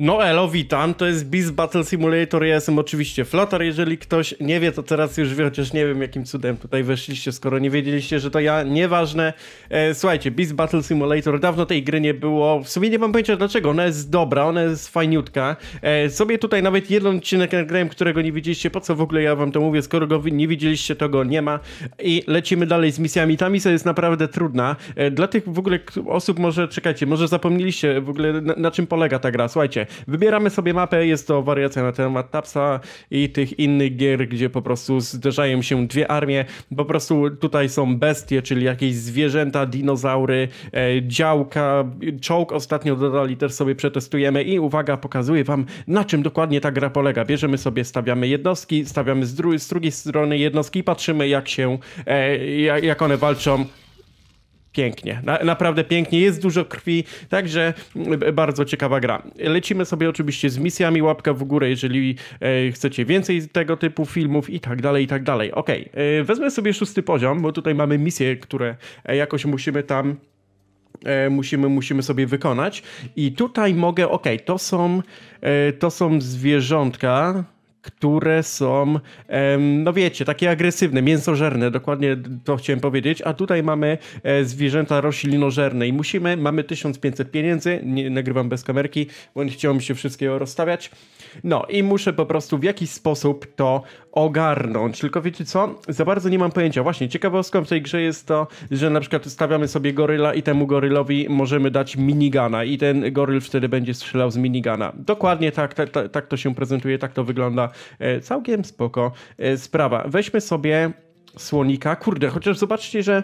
No elo, witam, to jest Beast Battle Simulator, ja jestem oczywiście Flotar, jeżeli ktoś nie wie, to teraz już wie, chociaż nie wiem jakim cudem tutaj weszliście, skoro nie wiedzieliście, że to ja, nieważne. E, słuchajcie, Beast Battle Simulator, dawno tej gry nie było, w sumie nie mam pojęcia dlaczego, ona jest dobra, ona jest fajniutka. E, sobie tutaj nawet jeden odcinek nagrałem, którego nie widzieliście, po co w ogóle ja wam to mówię, skoro go nie widzieliście, to go nie ma. I lecimy dalej z misjami, ta misja jest naprawdę trudna. E, dla tych w ogóle osób może, czekajcie, może zapomnieliście w ogóle na, na czym polega ta gra, słuchajcie. Wybieramy sobie mapę, jest to wariacja na temat Tapsa i tych innych gier, gdzie po prostu zderzają się dwie armie. Po prostu tutaj są bestie, czyli jakieś zwierzęta, dinozaury, e, działka, czołg ostatnio dodali, też sobie przetestujemy i uwaga, pokazuję wam na czym dokładnie ta gra polega. Bierzemy sobie, stawiamy jednostki, stawiamy z, dru z drugiej strony jednostki i patrzymy jak się, e, jak one walczą pięknie, na, naprawdę pięknie, jest dużo krwi, także bardzo ciekawa gra. Lecimy sobie oczywiście z misjami, łapka w górę, jeżeli e, chcecie więcej tego typu filmów i tak dalej, i tak dalej. Ok, e, wezmę sobie szósty poziom, bo tutaj mamy misje, które e, jakoś musimy tam e, musimy, musimy sobie wykonać. I tutaj mogę, ok, to są, e, to są zwierzątka, które są, no wiecie, takie agresywne, mięsożerne, dokładnie to chciałem powiedzieć, a tutaj mamy e, zwierzęta roślinożerne i musimy, mamy 1500 pieniędzy, nie, nagrywam bez kamerki, bo nie chciało mi się wszystkiego rozstawiać, no i muszę po prostu w jakiś sposób to ogarnąć. Tylko wiecie co? Za bardzo nie mam pojęcia. Właśnie ciekawostką w tej grze jest to, że na przykład stawiamy sobie goryla i temu gorylowi możemy dać minigana i ten goryl wtedy będzie strzelał z minigana. Dokładnie tak, tak, tak, tak to się prezentuje, tak to wygląda. E, całkiem spoko e, sprawa. Weźmy sobie słonika. Kurde, chociaż zobaczcie, że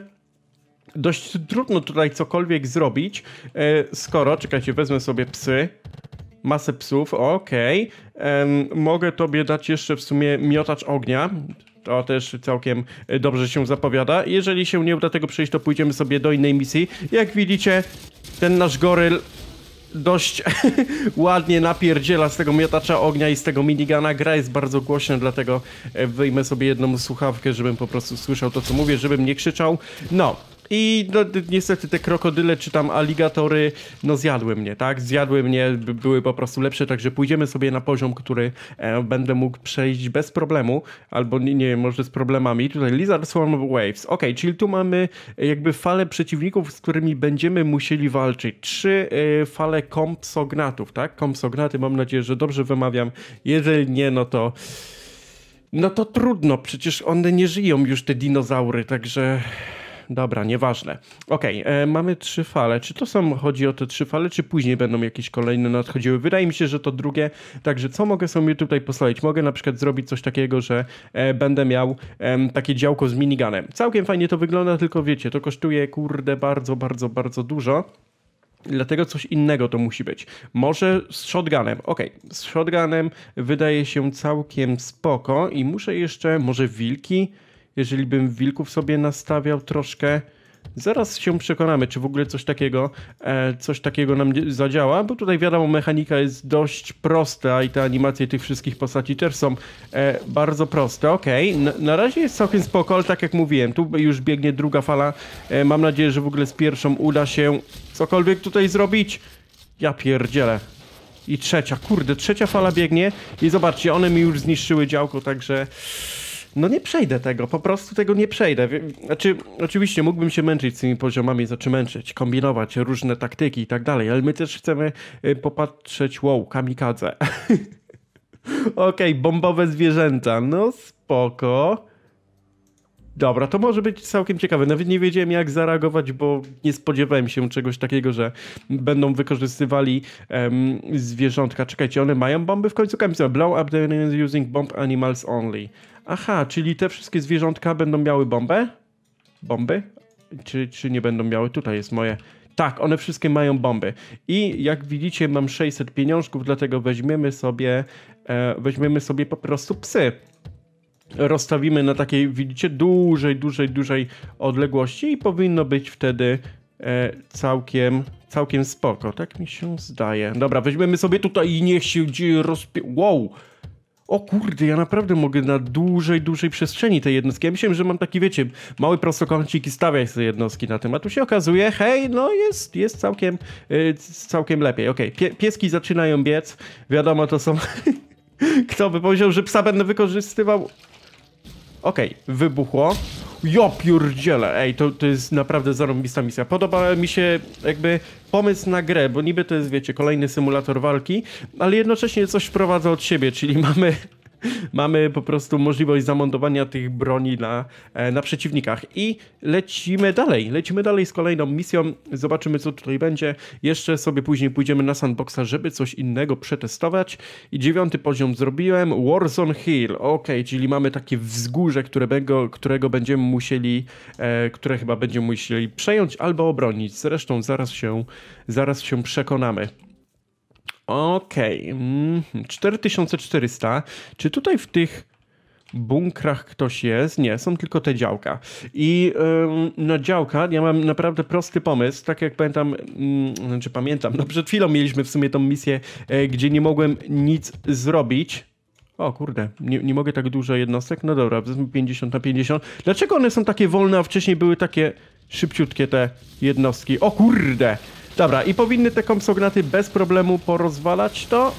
dość trudno tutaj cokolwiek zrobić, e, skoro, czekajcie, wezmę sobie psy, masę psów, okej. Okay. Mogę tobie dać jeszcze w sumie miotacz ognia. To też całkiem e, dobrze się zapowiada. Jeżeli się nie uda tego przejść, to pójdziemy sobie do innej misji. Jak widzicie, ten nasz goryl dość ładnie napierdziela z tego miotacza ognia i z tego minigana. Gra jest bardzo głośna, dlatego e, wyjmę sobie jedną słuchawkę, żebym po prostu słyszał to, co mówię, żebym nie krzyczał. No, i no, niestety te krokodyle czy tam aligatory, no zjadły mnie, tak? Zjadły mnie, były po prostu lepsze, także pójdziemy sobie na poziom, który e, będę mógł przejść bez problemu, albo nie, nie wiem, może z problemami. Tutaj Lizard Swarm Waves. Ok, czyli tu mamy e, jakby fale przeciwników, z którymi będziemy musieli walczyć. Trzy e, fale kompsognatów, tak? Kompsognaty, mam nadzieję, że dobrze wymawiam. Jeżeli nie, no to... No to trudno, przecież one nie żyją już, te dinozaury, także Dobra, nieważne. Okej, okay, e, mamy trzy fale. Czy to samo chodzi o te trzy fale, czy później będą jakieś kolejne nadchodziły? Wydaje mi się, że to drugie. Także co mogę sobie tutaj Posłać? Mogę na przykład zrobić coś takiego, że e, będę miał e, takie działko z miniganem. Całkiem fajnie to wygląda, tylko wiecie, to kosztuje kurde bardzo, bardzo, bardzo dużo. Dlatego coś innego to musi być. Może z shotgunem. Ok, z shotgunem wydaje się całkiem spoko i muszę jeszcze, może wilki jeżeli bym wilków sobie nastawiał troszkę, Zaraz się przekonamy, czy w ogóle coś takiego, e, coś takiego nam zadziała, bo tutaj wiadomo, mechanika jest dość prosta i te animacje tych wszystkich postaci też są e, bardzo proste. Okej, okay. na razie jest całkiem spoko, ale tak jak mówiłem, tu już biegnie druga fala. E, mam nadzieję, że w ogóle z pierwszą uda się cokolwiek tutaj zrobić. Ja pierdzielę. I trzecia, kurde, trzecia fala biegnie i zobaczcie, one mi już zniszczyły działko, także no nie przejdę tego, po prostu tego nie przejdę. Znaczy, oczywiście mógłbym się męczyć z tymi poziomami, znaczy męczyć, kombinować różne taktyki i tak dalej, ale my też chcemy y, popatrzeć, wow, kamikadze. Okej, okay, bombowe zwierzęta, no spoko. Dobra, to może być całkiem ciekawe. Nawet nie wiedziałem, jak zareagować, bo nie spodziewałem się czegoś takiego, że będą wykorzystywali um, zwierzątka. Czekajcie, one mają bomby w końcu? Kamizel blow up the using bomb animals only. Aha, czyli te wszystkie zwierzątka będą miały bombę? Bomby? Czy, czy nie będą miały? Tutaj jest moje. Tak, one wszystkie mają bomby. I jak widzicie, mam 600 pieniążków, dlatego weźmiemy sobie, e, weźmiemy sobie po prostu psy rozstawimy na takiej, widzicie, dużej, dużej, dużej odległości i powinno być wtedy e, całkiem, całkiem spoko. Tak mi się zdaje. Dobra, weźmiemy sobie tutaj i niech się rozpie... Wow! o kurde, ja naprawdę mogę na dłużej, dłużej przestrzeni te jednostki. Ja myślałem, że mam taki, wiecie, mały prostokącik i stawiać sobie jednostki na tym, a tu się okazuje, hej, no jest, jest całkiem, yy, całkiem lepiej. Okej, okay. Pie pieski zaczynają biec, wiadomo, to są... Kto by powiedział, że psa będę wykorzystywał? Okej, okay. wybuchło. Ja pierdzielę, ej, to, to jest naprawdę zarąbista misja. Podoba mi się jakby pomysł na grę, bo niby to jest, wiecie, kolejny symulator walki, ale jednocześnie coś wprowadza od siebie, czyli mamy mamy po prostu możliwość zamontowania tych broni na, e, na przeciwnikach. I lecimy dalej. Lecimy dalej z kolejną misją. Zobaczymy, co tutaj będzie. Jeszcze sobie później pójdziemy na sandboxa, żeby coś innego przetestować. I dziewiąty poziom zrobiłem. Warzone Hill. Ok, czyli mamy takie wzgórze, którego, którego będziemy musieli, e, które chyba będziemy musieli przejąć albo obronić. Zresztą zaraz się, zaraz się przekonamy. Okej, okay. Mhm. 4400. Czy tutaj w tych bunkrach ktoś jest? Nie, są tylko te działka. I yy, na no, działka ja mam naprawdę prosty pomysł. Tak jak pamiętam, yy, znaczy pamiętam, no przed chwilą mieliśmy w sumie tą misję, yy, gdzie nie mogłem nic zrobić. O kurde, nie, nie mogę tak dużo jednostek. No dobra, 50 na 50. Dlaczego one są takie wolne, a wcześniej były takie szybciutkie te jednostki? O kurde! Dobra, i powinny te kompsognaty bez problemu porozwalać to?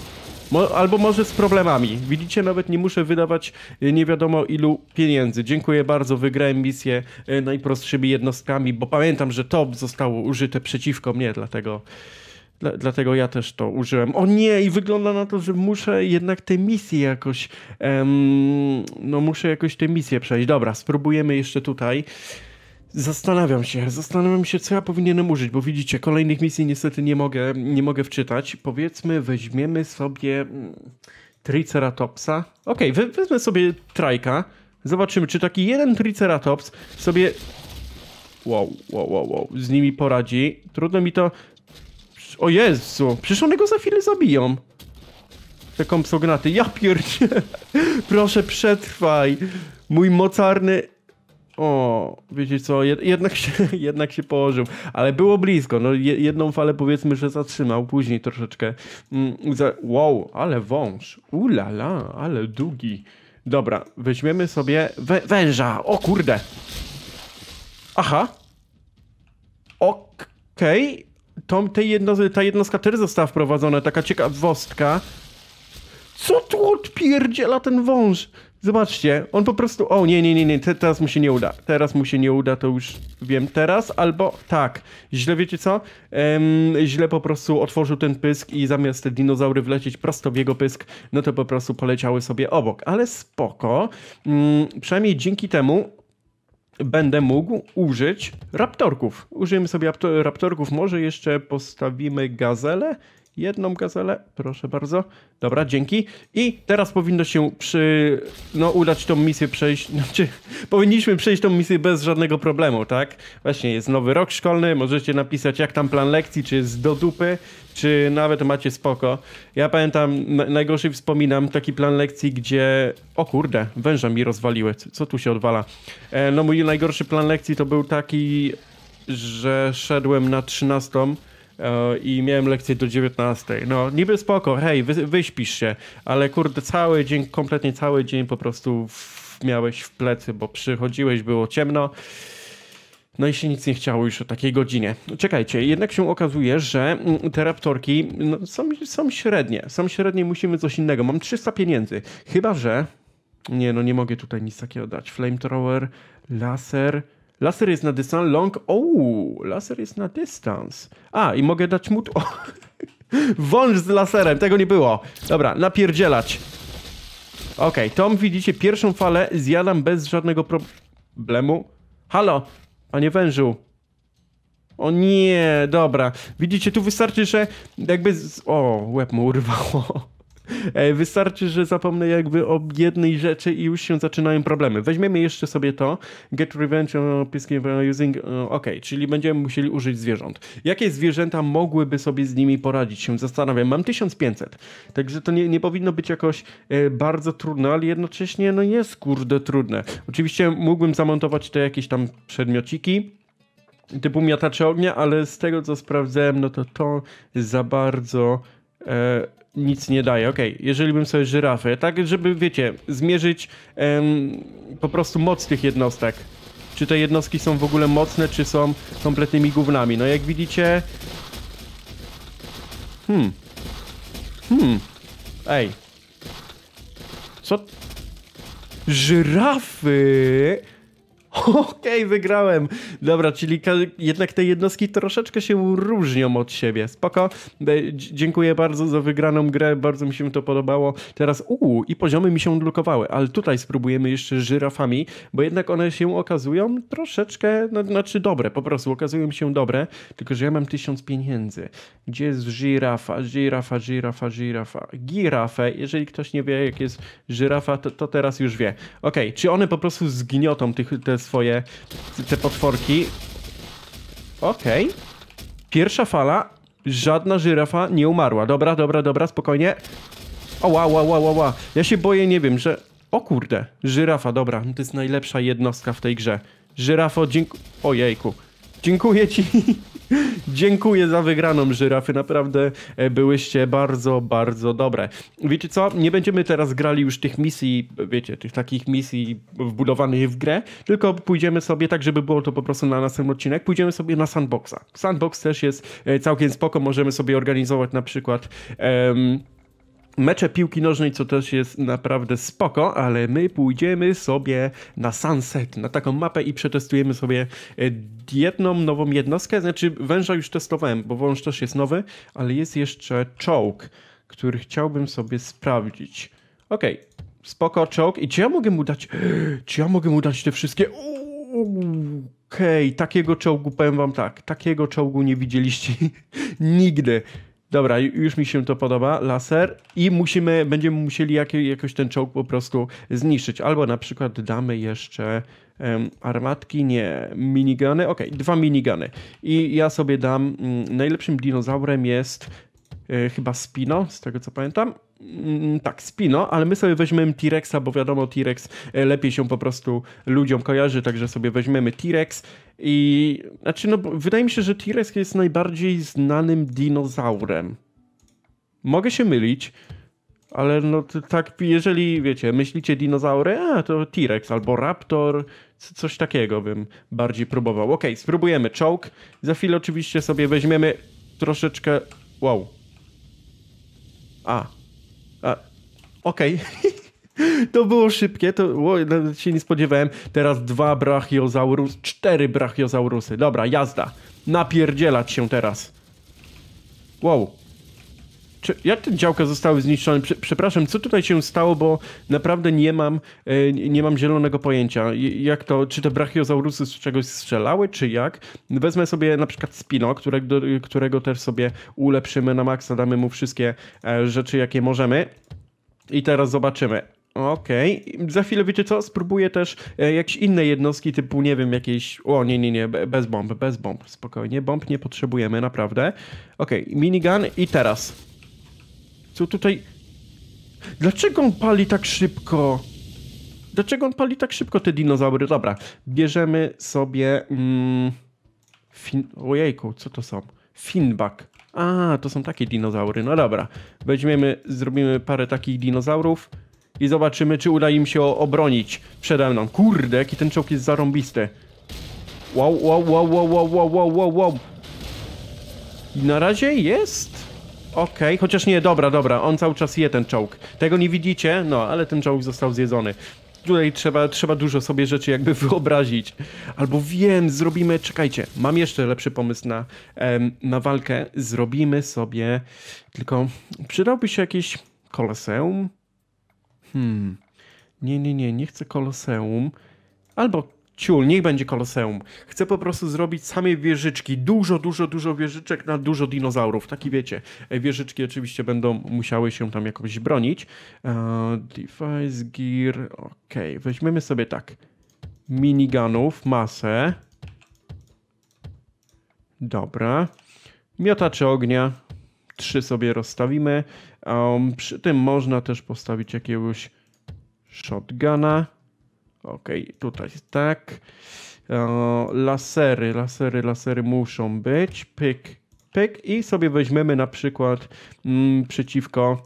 Mo albo może z problemami. Widzicie, nawet nie muszę wydawać y, nie wiadomo ilu pieniędzy. Dziękuję bardzo, wygrałem misję y, najprostszymi jednostkami, bo pamiętam, że to zostało użyte przeciwko mnie, dlatego... Dla, dlatego ja też to użyłem. O nie, i wygląda na to, że muszę jednak te misje jakoś. Em, no, muszę jakoś te misje przejść. Dobra, spróbujemy jeszcze tutaj. Zastanawiam się, zastanawiam się, co ja powinienem użyć, bo widzicie, kolejnych misji niestety nie mogę, nie mogę wczytać. Powiedzmy, weźmiemy sobie mm, Triceratopsa. Okej, okay, wezmę sobie trajka. Zobaczymy, czy taki jeden Triceratops sobie... Wow, wow, wow, wow, z nimi poradzi. Trudno mi to... O Jezu, przecież one go za chwilę zabiją. Te kompsognaty, ja pierdzie. Proszę, przetrwaj. Mój mocarny o, wiecie co, jednak się, jednak się położył, ale było blisko. No, jedną falę powiedzmy, że zatrzymał, później troszeczkę. Mm, wow, ale wąż. Ulala, ale długi. Dobra, weźmiemy sobie wę węża. O kurde. Aha. Okej. Okay. tej jedno, ta jednostka też została wprowadzona, taka ciekawostka. Co tu odpierdziela ten wąż? Zobaczcie, on po prostu, o nie, nie, nie, nie, teraz mu się nie uda, teraz mu się nie uda, to już wiem teraz, albo tak, źle wiecie co, ehm, źle po prostu otworzył ten pysk i zamiast te dinozaury wlecieć prosto w jego pysk, no to po prostu poleciały sobie obok, ale spoko, mm, przynajmniej dzięki temu będę mógł użyć raptorków. Użyjemy sobie raptorków, może jeszcze postawimy gazelę jedną gazelę, proszę bardzo. Dobra, dzięki. I teraz powinno się przy, no, udać tą misję przejść, znaczy, powinniśmy przejść tą misję bez żadnego problemu, tak? Właśnie jest nowy rok szkolny, możecie napisać jak tam plan lekcji, czy jest do dupy, czy nawet macie spoko. Ja pamiętam, najgorszy wspominam taki plan lekcji, gdzie, o kurde, węża mi rozwaliły, co tu się odwala? E, no mój najgorszy plan lekcji to był taki, że szedłem na trzynastą, i miałem lekcję do 19. No niby spoko, hej, wy, wyśpisz się, ale kurde cały dzień, kompletnie cały dzień po prostu w, miałeś w plecy, bo przychodziłeś, było ciemno. No i się nic nie chciało już o takiej godzinie. No, czekajcie, jednak się okazuje, że mm, te raptorki no, są, są średnie. Są średnie, musimy coś innego. Mam 300 pieniędzy. Chyba, że... Nie, no nie mogę tutaj nic takiego dać. Flamethrower, laser... Laser jest na dystans, long. Ouu, laser jest na dystans. A, i mogę dać mu... O, wąż z laserem, tego nie było. Dobra, napierdzielać. Okej, okay, Tom, widzicie, pierwszą falę zjadam bez żadnego problemu. Halo, panie wężu. O nie, dobra. Widzicie, tu wystarczy, że jakby... Z... O, łeb mu urwało. Wystarczy, że zapomnę jakby o jednej rzeczy i już się zaczynają problemy. Weźmiemy jeszcze sobie to. Get revenge on peacekeeper using... E, ok, czyli będziemy musieli użyć zwierząt. Jakie zwierzęta mogłyby sobie z nimi poradzić? Się zastanawiam. Mam 1500, także to nie, nie powinno być jakoś e, bardzo trudne, ale jednocześnie no jest kurde trudne. Oczywiście mógłbym zamontować te jakieś tam przedmiociki, typu miatacze ognia, ale z tego co sprawdzałem, no to to za bardzo e, nic nie daje. Okej, okay. jeżeli bym sobie żyrafę, tak żeby, wiecie, zmierzyć em, po prostu moc tych jednostek. Czy te jednostki są w ogóle mocne, czy są kompletnymi gównami. No jak widzicie... Hmm. Hmm. Ej. Co? Żyrafy! okej, okay, wygrałem. Dobra, czyli jednak te jednostki troszeczkę się różnią od siebie. Spoko. E, dziękuję bardzo za wygraną grę, bardzo mi się to podobało. Teraz, uuu, i poziomy mi się odblokowały, ale tutaj spróbujemy jeszcze żyrafami, bo jednak one się okazują troszeczkę, no, znaczy dobre, po prostu okazują się dobre, tylko że ja mam tysiąc pieniędzy. Gdzie jest żyrafa, żyrafa, żyrafa, żyrafa? Girafę. Jeżeli ktoś nie wie, jak jest żyrafa, to, to teraz już wie. Okej, okay, czy one po prostu zgniotą tych, te swoje te potworki. Okej. Okay. Pierwsza fala. Żadna żyrafa nie umarła. Dobra, dobra, dobra, spokojnie. Oła, oła, oła, oła, Ja się boję, nie wiem, że... O kurde, żyrafa, dobra. No to jest najlepsza jednostka w tej grze. Żyrafo, dziękuję... Ojejku. Dziękuję ci. Dziękuję za wygraną, żyrafy. Naprawdę e, byłyście bardzo, bardzo dobre. Wiecie co? Nie będziemy teraz grali już tych misji, wiecie, tych takich misji wbudowanych w grę, tylko pójdziemy sobie, tak żeby było to po prostu na następny odcinek, pójdziemy sobie na sandboxa. Sandbox też jest e, całkiem spoko, możemy sobie organizować na przykład... Um, mecze piłki nożnej, co też jest naprawdę spoko, ale my pójdziemy sobie na Sunset, na taką mapę i przetestujemy sobie e, jedną nową jednostkę. Znaczy węża już testowałem, bo wąż też jest nowy, ale jest jeszcze czołg, który chciałbym sobie sprawdzić. Okej, okay. spoko, czołg. I czy ja mogę mu dać... Czy ja mogę mu dać te wszystkie... Okej, okay, takiego czołgu powiem wam tak, takiego czołgu nie widzieliście nigdy. Dobra, już mi się to podoba, laser. I musimy, będziemy musieli jakoś ten czołg po prostu zniszczyć. Albo na przykład damy jeszcze um, armatki, nie, minigany. Ok, dwa minigany. I ja sobie dam, um, najlepszym dinozaurem jest y, chyba Spino, z tego co pamiętam. Mm, tak, Spino, ale my sobie weźmiemy T-Rexa, bo wiadomo, T-Rex e, lepiej się po prostu ludziom kojarzy, także sobie weźmiemy T-Rex i znaczy, no, wydaje mi się, że T-Rex jest najbardziej znanym dinozaurem. Mogę się mylić, ale no tak, jeżeli wiecie, myślicie dinozaury, a to T-Rex albo Raptor, coś takiego bym bardziej próbował. Ok, spróbujemy czołg. Za chwilę oczywiście sobie weźmiemy troszeczkę. Wow. A, Okej. Okay. to było szybkie, to o, no, się nie spodziewałem. Teraz dwa brachiozaurus, cztery brachiozaurusy. Dobra, jazda. Napierdzielać się teraz. Wow jak te działka zostały zniszczone? Przepraszam, co tutaj się stało, bo naprawdę nie mam, e, nie mam zielonego pojęcia. Jak to, czy te brachiozaurusy z czegoś strzelały, czy jak? Wezmę sobie na przykład Spino, którego, którego też sobie ulepszymy na maksa, damy mu wszystkie e, rzeczy, jakie możemy. I teraz zobaczymy. Okej, okay. za chwilę wiecie co? Spróbuję też e, jakieś inne jednostki typu, nie wiem, jakieś... O, nie, nie, nie, bez bomb, bez bomb, spokojnie, bomb nie potrzebujemy, naprawdę. Okej, okay. minigun i teraz co tutaj... Dlaczego on pali tak szybko? Dlaczego on pali tak szybko te dinozaury? Dobra, bierzemy sobie... Mm, fin... Ojejku, co to są? Finback. A, to są takie dinozaury. No dobra, weźmiemy, zrobimy parę takich dinozaurów i zobaczymy, czy uda im się obronić przede mną. Kurde, jaki ten czołg jest zarąbisty. Wow, wow, wow, wow, wow, wow, wow, wow. I na razie jest Okej, okay. chociaż nie, dobra, dobra, on cały czas je ten czołg. Tego nie widzicie, no, ale ten czołg został zjedzony. Tutaj trzeba, trzeba dużo sobie rzeczy jakby wyobrazić. Albo wiem, zrobimy, czekajcie, mam jeszcze lepszy pomysł na, em, na walkę. Zrobimy sobie, tylko przydałby się jakiś koloseum? Hmm, nie, nie, nie, nie chcę koloseum. Albo ciul, niech będzie koloseum. Chcę po prostu zrobić same wieżyczki, dużo, dużo, dużo wieżyczek na dużo dinozaurów. Taki wiecie, wieżyczki oczywiście będą musiały się tam jakoś bronić. Uh, device gear, okej, okay. weźmiemy sobie tak, miniganów, masę. Dobra. Miotacze ognia, trzy sobie rozstawimy. Um, przy tym można też postawić jakiegoś shotguna. Ok, tutaj tak. O, e, lasery, lasery, lasery muszą być. Pyk, pyk. I sobie weźmiemy na przykład mm, przeciwko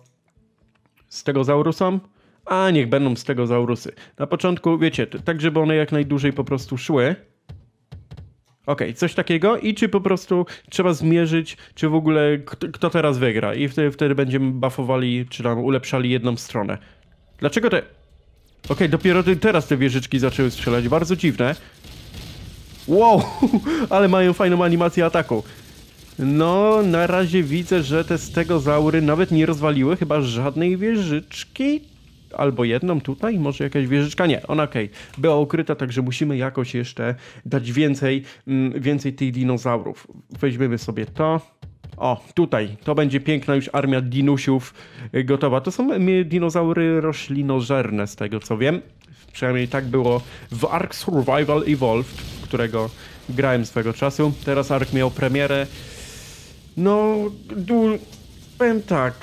stegozaurusom. A niech będą stegozaurusy. Na początku, wiecie, tak żeby one jak najdłużej po prostu szły. Okej, okay, coś takiego i czy po prostu trzeba zmierzyć, czy w ogóle kto teraz wygra i wtedy, wtedy będziemy buffowali, czy tam ulepszali jedną stronę. Dlaczego te... Okej, okay, dopiero teraz te wieżyczki zaczęły strzelać, bardzo dziwne. Wow, ale mają fajną animację ataku. No, na razie widzę, że te stegozaury nawet nie rozwaliły chyba żadnej wieżyczki. Albo jedną tutaj, może jakaś wieżyczka? Nie, ona okej. Okay. Była ukryta, także musimy jakoś jeszcze dać więcej, mm, więcej tych dinozaurów. Weźmiemy sobie to. O, tutaj. To będzie piękna już armia dinusiów y, gotowa. To są y, dinozaury roślinożerne, z tego co wiem. Przynajmniej tak było w Ark Survival Evolved, którego grałem swego czasu. Teraz Ark miał premierę. No, du... powiem tak.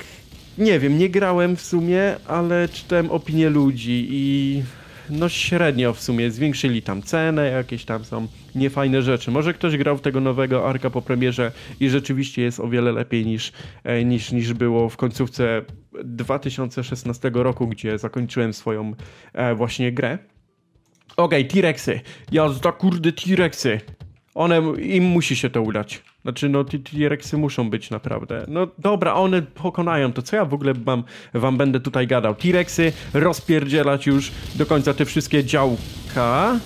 Nie wiem, nie grałem w sumie, ale czytałem opinie ludzi i no średnio w sumie. Zwiększyli tam cenę, jakieś tam są niefajne rzeczy. Może ktoś grał w tego nowego Arka po premierze i rzeczywiście jest o wiele lepiej niż, e, niż, niż było w końcówce 2016 roku, gdzie zakończyłem swoją e, właśnie grę. Okej, okay, T-Rexy. Jazda, kurde, T-Rexy. One, im musi się to udać. Znaczy, no, T-Rexy muszą być naprawdę. No dobra, one pokonają to. Co ja w ogóle mam, wam będę tutaj gadał? T-Rexy rozpierdzielać już do końca te wszystkie działka.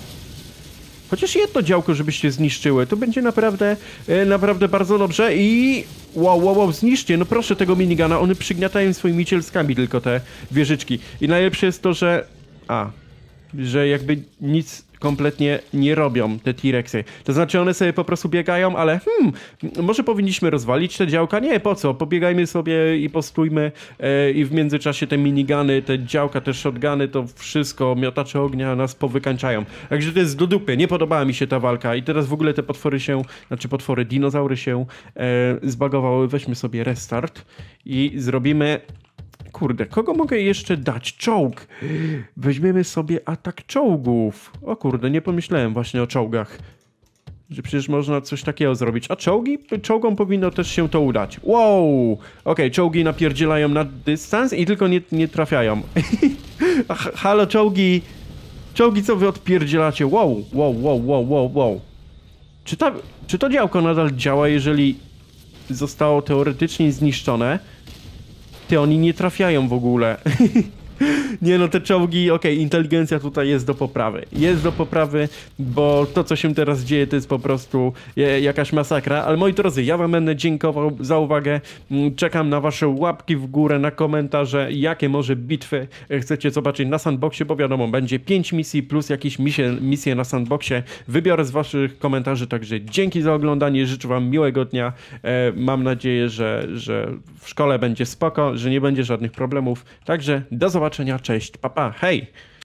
Chociaż jedno działko, żebyście zniszczyły. To będzie naprawdę, e, naprawdę bardzo dobrze i... Wow, wow, wow, zniszczcie, no proszę tego minigana, one przygniatają swoimi cielskami tylko te wieżyczki. I najlepsze jest to, że... A, że jakby nic kompletnie nie robią, te T-Rexy. To znaczy one sobie po prostu biegają, ale hmm, może powinniśmy rozwalić te działka? Nie, po co? Pobiegajmy sobie i postójmy e, i w międzyczasie te minigany, te działka, te shotguny, to wszystko, miotacze ognia nas powykańczają. Także to jest do dupy, nie podobała mi się ta walka i teraz w ogóle te potwory się, znaczy potwory, dinozaury się e, zbagowały. Weźmy sobie restart i zrobimy kurde, kogo mogę jeszcze dać? Czołg! Weźmiemy sobie atak czołgów. O kurde, nie pomyślałem właśnie o czołgach. Że przecież można coś takiego zrobić. A czołgi? Czołgom powinno też się to udać. Wow! Okej, okay, czołgi napierdzielają na dystans i tylko nie, nie trafiają. Halo czołgi! Czołgi, co wy odpierdzielacie? Wow, wow, wow, wow, wow, wow. Czy, ta, czy to działko nadal działa, jeżeli zostało teoretycznie zniszczone? Ty, oni nie trafiają w ogóle. Nie no, te czołgi, okej, okay, inteligencja tutaj jest do poprawy. Jest do poprawy, bo to, co się teraz dzieje, to jest po prostu e, jakaś masakra. Ale moi drodzy, ja wam będę dziękował za uwagę. Mm, czekam na wasze łapki w górę, na komentarze, jakie może bitwy e, chcecie zobaczyć na sandboxie, bo wiadomo, będzie 5 misji plus jakieś misje, misje na sandboxie. Wybiorę z waszych komentarzy, także dzięki za oglądanie, życzę wam miłego dnia. E, mam nadzieję, że, że w szkole będzie spoko, że nie będzie żadnych problemów. Także do zobaczenia. Cześć, papa, hej!